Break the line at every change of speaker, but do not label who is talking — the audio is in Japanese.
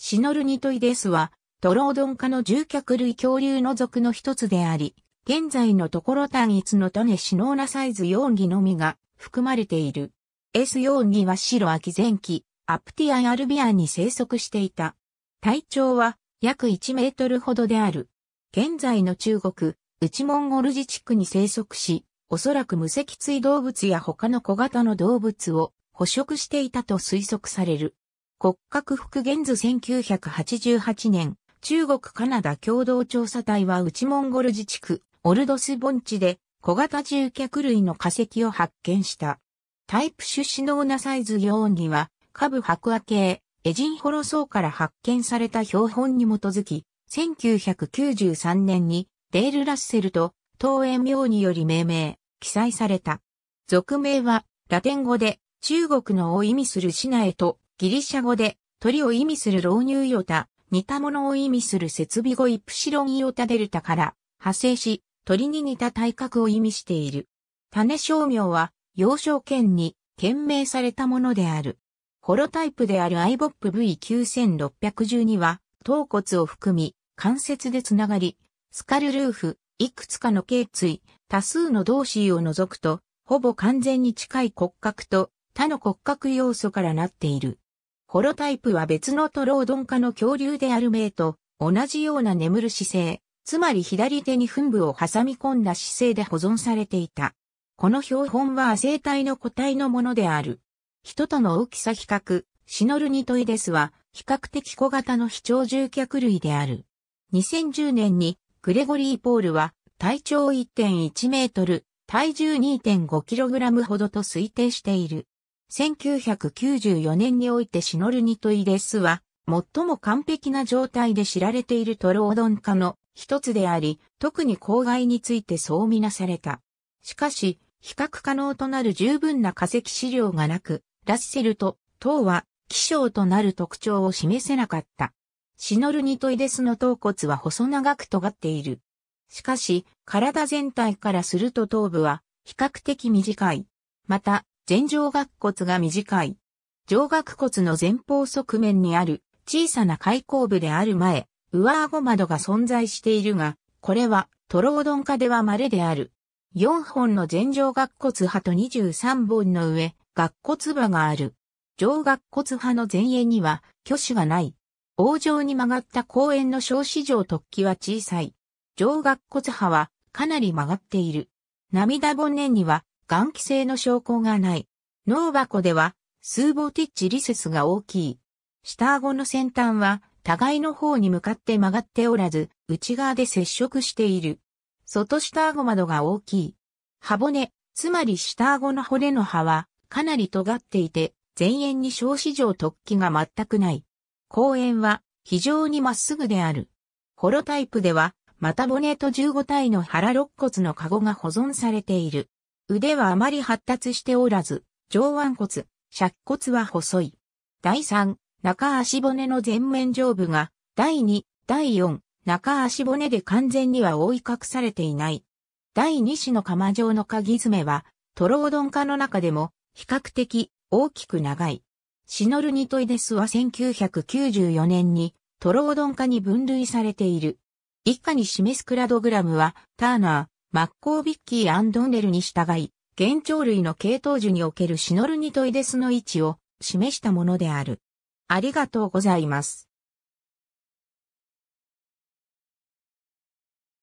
シノルニトイデスは、トロードン科の獣脚類恐竜の属の一つであり、現在のところ単一の種シノーナサイズ4ギのみが含まれている。S4 ギは白秋前期、アプティア・アルビアンに生息していた。体長は約1メートルほどである。現在の中国、内モンゴル自治区に生息し、おそらく無脊椎動物や他の小型の動物を捕食していたと推測される。骨格復元図1988年、中国カナダ共同調査隊は内モンゴル自治区、オルドス盆地で小型獣脚類の化石を発見した。タイプ種子脳ナサイズ4には、下部白亜系、エジンホロ層から発見された標本に基づき、1993年にデール・ラッセルと東園明により命名、記載された。俗名はラテン語で中国のを意味するシナエとギリシャ語で鳥を意味する老乳イオタ、似たものを意味する設備語イプシロンイオタデルタから派生し、鳥に似た体格を意味している。種商名は幼少圏に懸命されたものである。ホロタイプである iBOP V9612 は頭骨を含み関節でつながり、スカルルーフ、いくつかの頸椎、多数の同詞を除くと、ほぼ完全に近い骨格と他の骨格要素からなっている。ホロタイプは別のトロードン科の恐竜である名と同じような眠る姿勢、つまり左手に噴部を挟み込んだ姿勢で保存されていた。この標本は生体の個体のものである。人との大きさ比較、シノルニトイデスは比較的小型の非鳥獣脚類である。2010年にグレゴリー・ポールは体長1.1メートル、体重2 5ラムほどと推定している。1994年においてシノルニトイデスは、最も完璧な状態で知られているトロオドン科の一つであり、特に公害についてそうみなされた。しかし、比較可能となる十分な化石資料がなく、ラッセルと等は気象となる特徴を示せなかった。シノルニトイデスの頭骨は細長く尖っている。しかし、体全体からすると頭部は比較的短い。また、前上顎骨が短い。上顎骨の前方側面にある小さな開口部である前、上顎窓が存在しているが、これはトロードン科では稀である。4本の前上顎骨派と23本の上、顎骨刃がある。上顎骨派の前縁には挙手がない。王状に曲がった公園の小子場突起は小さい。上顎骨派はかなり曲がっている。涙骨には眼気性の証拠がない。脳箱では、スーボティッチリセスが大きい。下顎の先端は、互いの方に向かって曲がっておらず、内側で接触している。外下顎窓が大きい。歯骨、つまり下顎の骨の歯は、かなり尖っていて、前縁に小市場突起が全くない。後縁は、非常にまっすぐである。ホロタイプでは、また骨と15体の腹肋骨のカゴが保存されている。腕はあまり発達しておらず、上腕骨、尺骨は細い。第3、中足骨の前面上部が、第2、第4、中足骨で完全には覆い隠されていない。第2子の釜状の鍵爪は、トロードン科の中でも、比較的、大きく長い。シノルニトイデスは1994年に、トロードン科に分類されている。以下に示すクラドグラムは、ターナマッコービッキー・アンドネルに従い、現聴類の系統樹におけるシノルニトイデスの位置を示したものである。ありがとうございます。